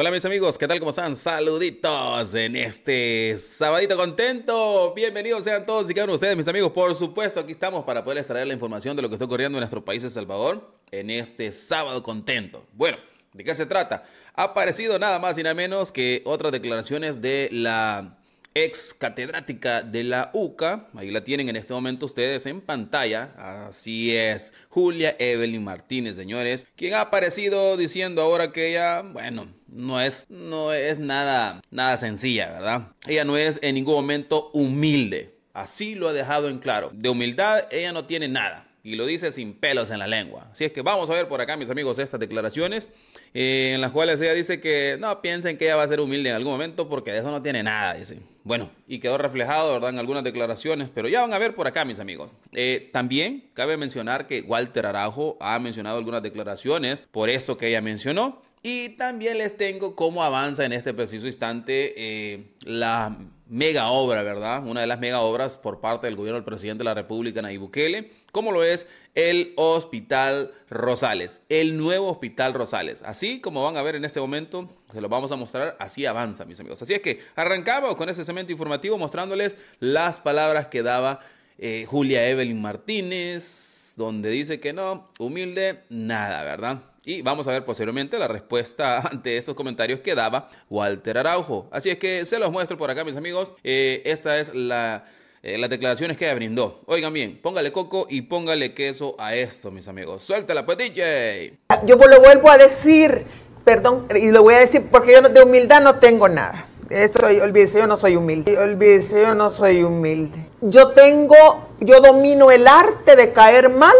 Hola mis amigos, ¿qué tal? ¿Cómo están? Saluditos en este sabadito contento. Bienvenidos sean todos y cada ustedes, mis amigos. Por supuesto, aquí estamos para poderles traer la información de lo que está ocurriendo en nuestro país, de Salvador, en este sábado contento. Bueno, ¿de qué se trata? Ha aparecido nada más y nada menos que otras declaraciones de la ex catedrática de la UCA. Ahí la tienen en este momento ustedes en pantalla. Así es, Julia Evelyn Martínez, señores, quien ha aparecido diciendo ahora que ella, bueno, no es, no es nada, nada sencilla, ¿verdad? Ella no es en ningún momento humilde. Así lo ha dejado en claro. De humildad ella no tiene nada y lo dice sin pelos en la lengua. Así es que vamos a ver por acá, mis amigos, estas declaraciones eh, en las cuales ella dice que no piensen que ella va a ser humilde en algún momento porque de eso no tiene nada, dice. Bueno, y quedó reflejado, ¿verdad?, en algunas declaraciones, pero ya van a ver por acá, mis amigos. Eh, también cabe mencionar que Walter Arajo ha mencionado algunas declaraciones por eso que ella mencionó. Y también les tengo cómo avanza en este preciso instante eh, la mega obra, ¿verdad? Una de las mega obras por parte del gobierno del presidente de la República, Nayib Bukele, como lo es el Hospital Rosales, el nuevo Hospital Rosales. Así como van a ver en este momento, se lo vamos a mostrar, así avanza, mis amigos. Así es que arrancamos con ese cemento informativo mostrándoles las palabras que daba eh, Julia Evelyn Martínez, donde dice que no, humilde, nada, ¿verdad? y vamos a ver posteriormente la respuesta ante esos comentarios que daba Walter Araujo. Así es que se los muestro por acá, mis amigos. Eh, esta es la... Eh, las declaraciones que brindó. Oigan bien, póngale coco y póngale queso a esto, mis amigos. Suéltala, la pues, DJ. Yo pues lo vuelvo a decir, perdón, y lo voy a decir porque yo de humildad no tengo nada. Esto, olvídese, yo no soy humilde. Olvídese, yo no soy humilde. Yo tengo, yo domino el arte de caer mal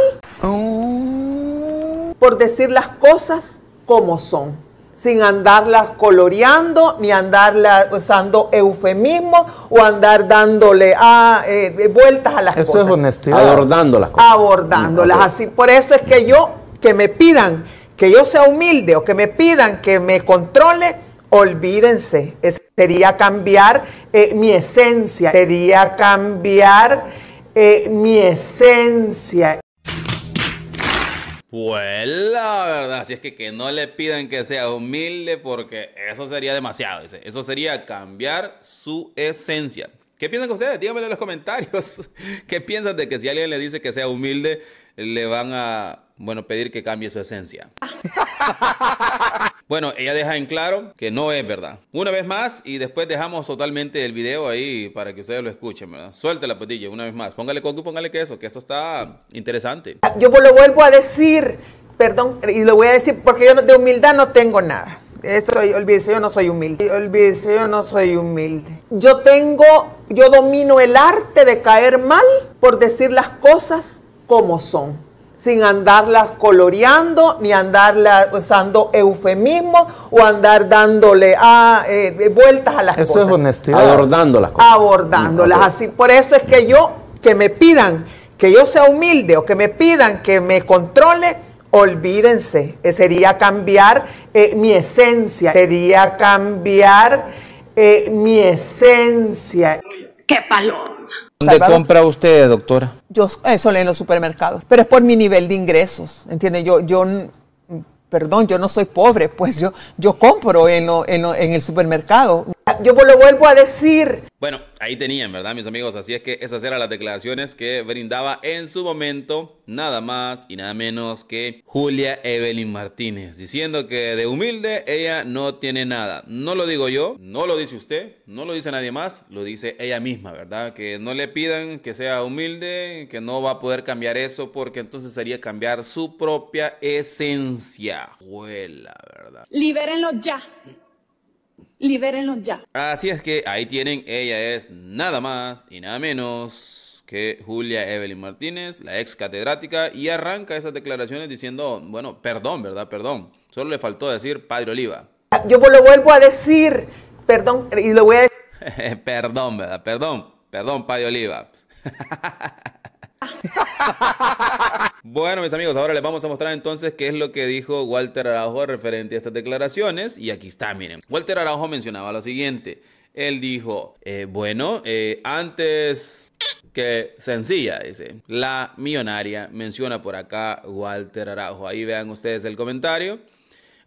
por decir las cosas como son, sin andarlas coloreando, ni andarlas usando eufemismos o andar dándole ah, eh, vueltas a las cosas. Eso es honestidad. Abordando Abordándolas. Así, por eso es que yo, que me pidan que yo sea humilde o que me pidan que me controle, olvídense. sería cambiar eh, mi esencia, sería cambiar eh, mi esencia. Pues la verdad, si es que, que no le piden que sea humilde porque eso sería demasiado, dice. Eso sería cambiar su esencia. ¿Qué piensan ustedes? Díganmelo en los comentarios. ¿Qué piensan de que si alguien le dice que sea humilde, le van a, bueno, pedir que cambie su esencia? Bueno, ella deja en claro que no es verdad. Una vez más y después dejamos totalmente el video ahí para que ustedes lo escuchen, ¿verdad? Suelte la patilla una vez más. Póngale coco y póngale queso, que eso está interesante. Yo pues lo vuelvo a decir, perdón, y lo voy a decir porque yo de humildad no tengo nada. Esto, olvídese, yo no soy humilde. Olvídese, yo no soy humilde. Yo tengo, yo domino el arte de caer mal por decir las cosas como son sin andarlas coloreando, ni andarlas usando eufemismo, o andar dándole ah, eh, eh, vueltas a las cosas. Eso es honestidad. Abordando las Abordándolas. Así, por eso es que yo, que me pidan que yo sea humilde o que me pidan que me controle, olvídense. Eh, sería cambiar mi esencia. Sería cambiar mi esencia. ¡Qué palo! ¿Dónde compra usted, doctora? Yo solo en los supermercados, pero es por mi nivel de ingresos, ¿entiende? Yo, yo, perdón, yo no soy pobre, pues yo, yo compro en, en el supermercado yo lo vuelvo a decir. Bueno, ahí tenían, ¿verdad, mis amigos? Así es que esas eran las declaraciones que brindaba en su momento nada más y nada menos que Julia Evelyn Martínez, diciendo que de humilde ella no tiene nada. No lo digo yo, no lo dice usted, no lo dice nadie más, lo dice ella misma, ¿verdad? Que no le pidan que sea humilde, que no va a poder cambiar eso, porque entonces sería cambiar su propia esencia. Huela, ¿verdad? Libérenlo ya. Libérenlos ya. Así es que ahí tienen, ella es nada más y nada menos que Julia Evelyn Martínez, la ex catedrática, y arranca esas declaraciones diciendo, bueno, perdón, ¿verdad? Perdón. Solo le faltó decir Padre Oliva. Yo pues lo vuelvo a decir, perdón, y lo voy a decir. perdón, ¿verdad? Perdón, perdón, Padre Oliva. Bueno, mis amigos, ahora les vamos a mostrar entonces qué es lo que dijo Walter Araujo referente a estas declaraciones. Y aquí está, miren. Walter Araujo mencionaba lo siguiente. Él dijo, eh, bueno, eh, antes que sencilla, dice. La millonaria menciona por acá Walter Araujo. Ahí vean ustedes el comentario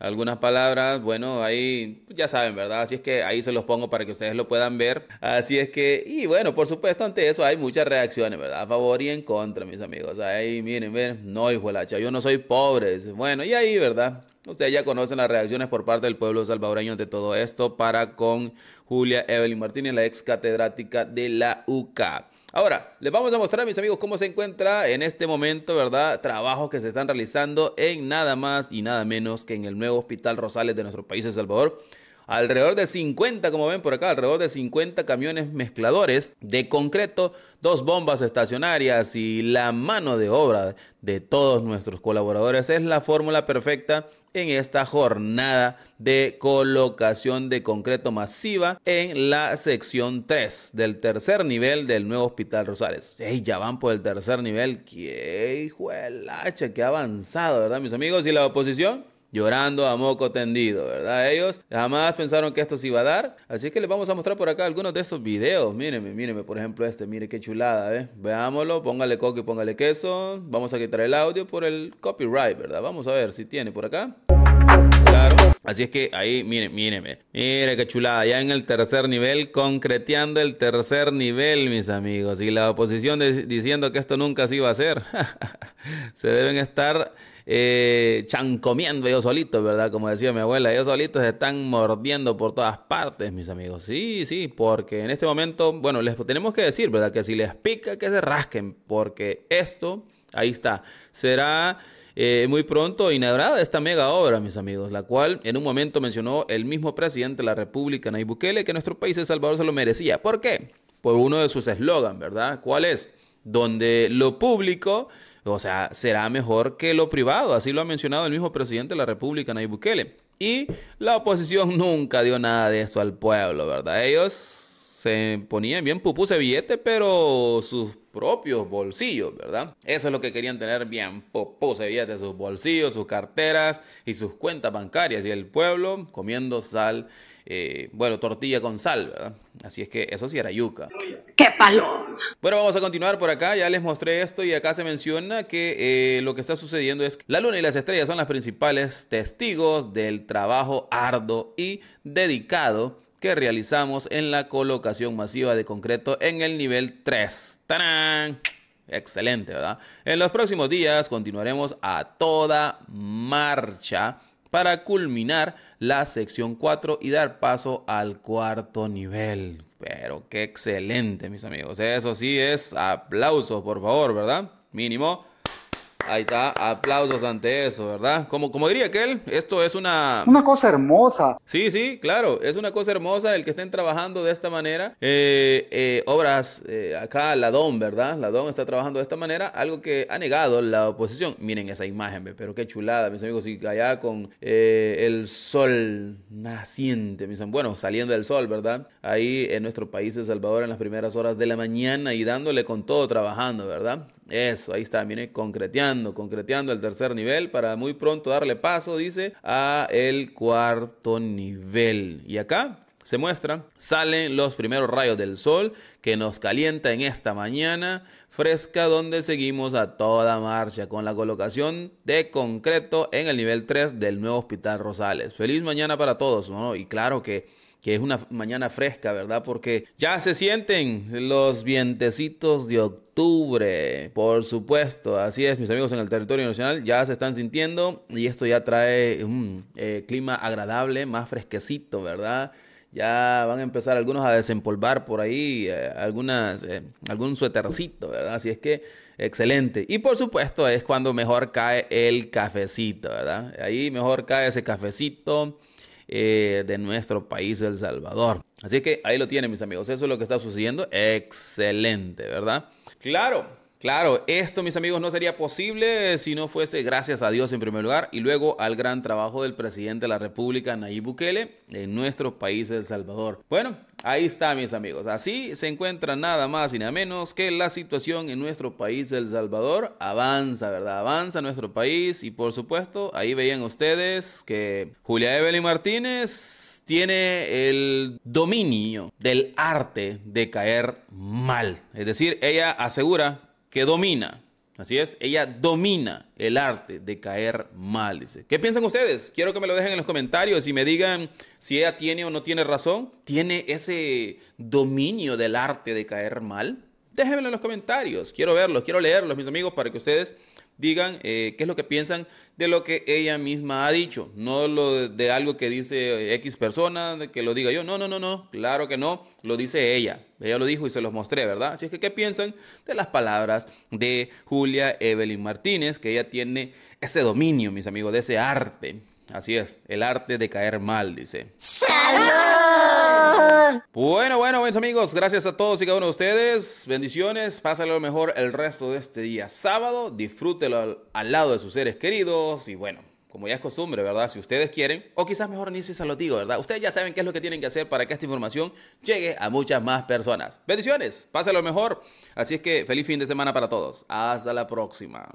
algunas palabras. Bueno, ahí pues, ya saben, ¿verdad? Así es que ahí se los pongo para que ustedes lo puedan ver. Así es que, y bueno, por supuesto, ante eso hay muchas reacciones, ¿verdad? A favor y en contra, mis amigos. Ahí, miren, miren, no, hijo de la yo no soy pobre. Bueno, y ahí, ¿verdad? Ustedes ya conocen las reacciones por parte del pueblo salvadoreño ante todo esto para con Julia Evelyn Martínez, la ex catedrática de la UCA. Ahora, les vamos a mostrar, mis amigos, cómo se encuentra en este momento, ¿verdad? Trabajos que se están realizando en nada más y nada menos que en el nuevo Hospital Rosales de nuestro país, El Salvador alrededor de 50, como ven por acá, alrededor de 50 camiones mezcladores de concreto, dos bombas estacionarias y la mano de obra de todos nuestros colaboradores es la fórmula perfecta en esta jornada de colocación de concreto masiva en la sección 3 del tercer nivel del nuevo Hospital Rosales. ¡Ey, ya van por el tercer nivel! ¡Qué hijo ¡Qué avanzado, ¿verdad, mis amigos? ¿Y la oposición? llorando a moco tendido, ¿verdad? Ellos jamás pensaron que esto se iba a dar, así es que les vamos a mostrar por acá algunos de esos videos. Mírenme, mírenme, por ejemplo este, mire qué chulada, ¿eh? Veámoslo, póngale coque, póngale queso. Vamos a quitar el audio por el copyright, ¿verdad? Vamos a ver si tiene por acá. Claro. Así es que ahí, mire, míreme. Mire qué chulada. Ya en el tercer nivel, concreteando el tercer nivel, mis amigos. Y la oposición diciendo que esto nunca se iba a hacer. se deben estar eh, chancomiendo yo solito, ¿verdad? Como decía mi abuela, ellos solitos se están mordiendo por todas partes, mis amigos. Sí, sí, porque en este momento, bueno, les tenemos que decir, ¿verdad? Que si les pica, que se rasquen, porque esto, ahí está, será... Eh, muy pronto inaugurada esta mega obra, mis amigos, la cual en un momento mencionó el mismo presidente de la República, Nayib Bukele, que nuestro país, El Salvador, se lo merecía. ¿Por qué? Por uno de sus eslogan, ¿verdad? ¿Cuál es? donde lo público, o sea, será mejor que lo privado. Así lo ha mencionado el mismo presidente de la República, Nayib Bukele. Y la oposición nunca dio nada de esto al pueblo, ¿verdad? Ellos se ponían bien pupus de pero sus propios bolsillos, ¿verdad? Eso es lo que querían tener bien pupus de billetes, sus bolsillos, sus carteras y sus cuentas bancarias. Y el pueblo comiendo sal, eh, bueno, tortilla con sal, ¿verdad? Así es que eso sí era yuca. ¡Qué palo. Bueno, vamos a continuar por acá. Ya les mostré esto y acá se menciona que eh, lo que está sucediendo es que la luna y las estrellas son las principales testigos del trabajo arduo y dedicado que realizamos en la colocación masiva de concreto en el nivel 3. ¡Tarán! Excelente, ¿verdad? En los próximos días continuaremos a toda marcha para culminar la sección 4 y dar paso al cuarto nivel. Pero qué excelente, mis amigos. Eso sí es aplausos, por favor, ¿verdad? Mínimo. Ahí está, aplausos ante eso, ¿verdad? Como, como diría aquel, esto es una... Una cosa hermosa. Sí, sí, claro, es una cosa hermosa el que estén trabajando de esta manera. Eh, eh, obras, eh, acá la DON, ¿verdad? La DON está trabajando de esta manera, algo que ha negado la oposición. Miren esa imagen, pero qué chulada, mis amigos, y allá con el sol naciente, mis amigos. Bueno, saliendo del sol, ¿verdad? Ahí en nuestro país, El Salvador, en las primeras horas de la mañana y dándole con todo trabajando, ¿verdad? Eso, ahí está, viene concreteando, concreteando el tercer nivel para muy pronto darle paso, dice, a el cuarto nivel. Y acá se muestran, salen los primeros rayos del sol que nos calienta en esta mañana fresca donde seguimos a toda marcha con la colocación de concreto en el nivel 3 del nuevo Hospital Rosales. Feliz mañana para todos, ¿no? Y claro que que es una mañana fresca, ¿verdad? Porque ya se sienten los vientecitos de octubre, por supuesto. Así es, mis amigos en el territorio nacional ya se están sintiendo y esto ya trae un eh, clima agradable, más fresquecito, ¿verdad? ya van a empezar algunos a desempolvar por ahí eh, algunas, eh, algún suetercito, ¿verdad? Así es que excelente. Y por supuesto es cuando mejor cae el cafecito, ¿verdad? Ahí mejor cae ese cafecito eh, de nuestro país, El Salvador. Así que ahí lo tienen, mis amigos. Eso es lo que está sucediendo. Excelente, ¿verdad? Claro, Claro, esto, mis amigos, no sería posible si no fuese gracias a Dios en primer lugar y luego al gran trabajo del presidente de la República, Nayib Bukele, en nuestro país, El Salvador. Bueno, ahí está, mis amigos. Así se encuentra nada más y nada menos que la situación en nuestro país, El Salvador, avanza, ¿verdad? Avanza nuestro país y, por supuesto, ahí veían ustedes que Julia Evelyn Martínez tiene el dominio del arte de caer mal. Es decir, ella asegura que domina, así es, ella domina el arte de caer mal. ¿Qué piensan ustedes? Quiero que me lo dejen en los comentarios y me digan si ella tiene o no tiene razón. ¿Tiene ese dominio del arte de caer mal? Déjenmelo en los comentarios. Quiero verlos, quiero leerlos, mis amigos, para que ustedes digan eh, qué es lo que piensan de lo que ella misma ha dicho, no lo de, algo que dice eh, X persona, de que lo diga yo, no, no, no, no, claro que no, lo dice ella, ella lo dijo y se los mostré, ¿verdad? Así es que, ¿qué piensan de las palabras de Julia Evelyn Martínez, que ella tiene ese dominio, mis amigos, de ese arte Así es, el arte de caer mal, dice. ¡Salud! Bueno, bueno, buenos amigos, gracias a todos y cada uno de ustedes. Bendiciones, pásenlo mejor el resto de este día sábado. Disfrútelo al, lado de sus seres queridos y bueno. Como ya es costumbre, ¿verdad? Si ustedes quieren, o quizás mejor ni se lo digo, ¿verdad? Ustedes ya saben qué es lo que tienen que hacer para que esta información llegue a muchas más personas. Bendiciones, pásenlo mejor. Así es que feliz fin de semana para todos. Hasta la próxima.